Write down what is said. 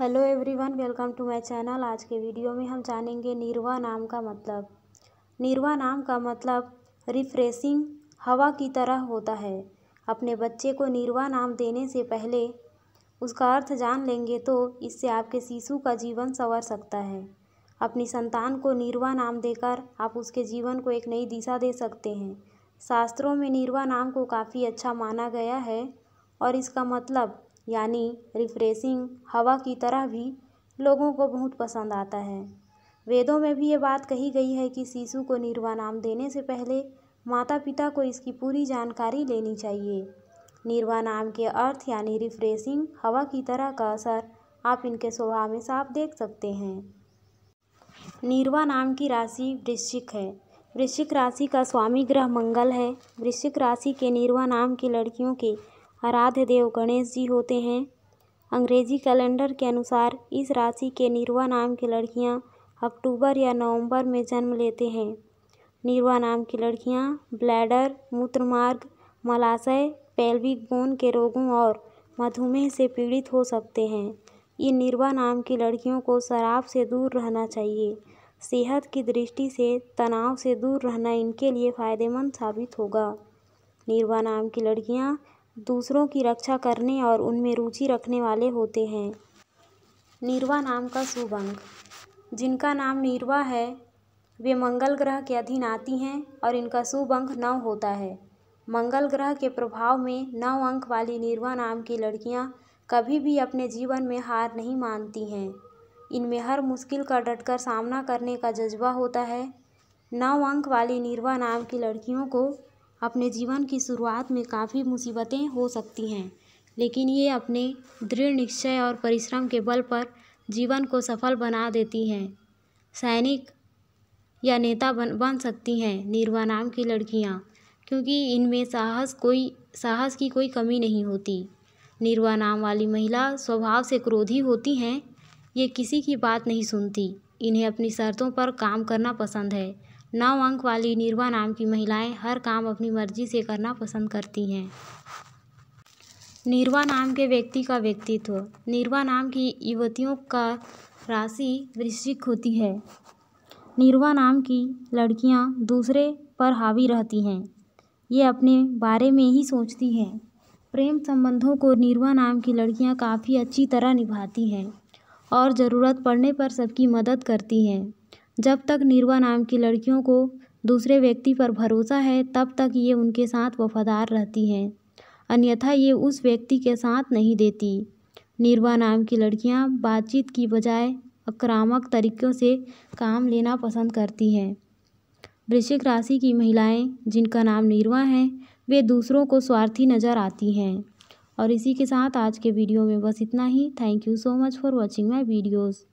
hello everyone welcome to my channel आज के video में हम जानेंगे निर्वा नाम का मतलब निर्वा नाम का मतलब रिफ्रेशिंग हवा की तरह होता है अपने बच्चे को निर्वा नाम देने से पहले उसका अर्थ जान लेंगे तो इससे आपके शिशु का जीवन संवर सकता है अपनी संतान को निर्वा नाम देकर आप उसके जीवन को एक नई दिशा दे सकते हैं शास्त्रों में निर्वा नाम को काफ़ी अच्छा माना गया है और इसका मतलब यानी रिफ़्रेशिंग हवा की तरह भी लोगों को बहुत पसंद आता है वेदों में भी ये बात कही गई है कि शिशु को निर्वा नाम देने से पहले माता पिता को इसकी पूरी जानकारी लेनी चाहिए निर्वा नाम के अर्थ यानी रिफ़्रेशिंग हवा की तरह का असर आप इनके स्वभाव में साफ देख सकते हैं निर्वा नाम की राशि वृश्चिक है वृश्चिक राशि का स्वामी ग्रह मंगल है वृश्चिक राशि के निर्वा नाम की लड़कियों के आराध्य देव गणेश जी होते हैं अंग्रेजी कैलेंडर के अनुसार इस राशि के निरवा नाम की लड़कियां अक्टूबर या नवंबर में जन्म लेते हैं निरवा नाम की लड़कियां ब्लैडर मूत्रमार्ग मलाशय पेल्विक बोन के रोगों और मधुमेह से पीड़ित हो सकते हैं इन निरवा नाम की लड़कियों को शराब से दूर रहना चाहिए सेहत की दृष्टि से तनाव से दूर रहना इनके लिए फ़ायदेमंद साबित होगा निरवा नाम की लड़कियाँ दूसरों की रक्षा करने और उनमें रुचि रखने वाले होते हैं निर्वा नाम का शुभ अंक जिनका नाम निर्वा है वे मंगल ग्रह के अधीन आती हैं और इनका शुभ अंक नव होता है मंगल ग्रह के प्रभाव में नव अंक वाली निर्वा नाम की लड़कियां कभी भी अपने जीवन में हार नहीं मानती हैं इनमें हर मुश्किल का डटकर सामना करने का जज्बा होता है नव अंक वाली निर्वा नाम की लड़कियों को अपने जीवन की शुरुआत में काफ़ी मुसीबतें हो सकती हैं लेकिन ये अपने दृढ़ निश्चय और परिश्रम के बल पर जीवन को सफल बना देती हैं सैनिक या नेता बन बन सकती हैं निर्वा नाम की लड़कियाँ क्योंकि इनमें साहस कोई साहस की कोई कमी नहीं होती निर्वा नाम वाली महिला स्वभाव से क्रोधी होती हैं ये किसी की बात नहीं सुनती इन्हें अपनी शर्तों पर काम करना पसंद है नौ अंक वाली निर्वा नाम की महिलाएं हर काम अपनी मर्जी से करना पसंद करती हैं निर्वा नाम के व्यक्ति का व्यक्तित्व निर्वा नाम की युवतियों का राशि वृश्चिक होती है निर्वा नाम की लड़कियां दूसरे पर हावी रहती हैं ये अपने बारे में ही सोचती हैं प्रेम संबंधों को निर्वा नाम की लड़कियां काफ़ी अच्छी तरह निभाती हैं और ज़रूरत पड़ने पर सबकी मदद करती हैं जब तक नीरवा नाम की लड़कियों को दूसरे व्यक्ति पर भरोसा है तब तक ये उनके साथ वफ़ादार रहती हैं अन्यथा ये उस व्यक्ति के साथ नहीं देती नीरवा नाम की लड़कियां बातचीत की बजाय आक्रामक तरीक़ों से काम लेना पसंद करती हैं वृश्चिक राशि की महिलाएं जिनका नाम नीरवा है वे दूसरों को स्वार्थी नज़र आती हैं और इसी के साथ आज के वीडियो में बस इतना ही thank you so much for watching my videos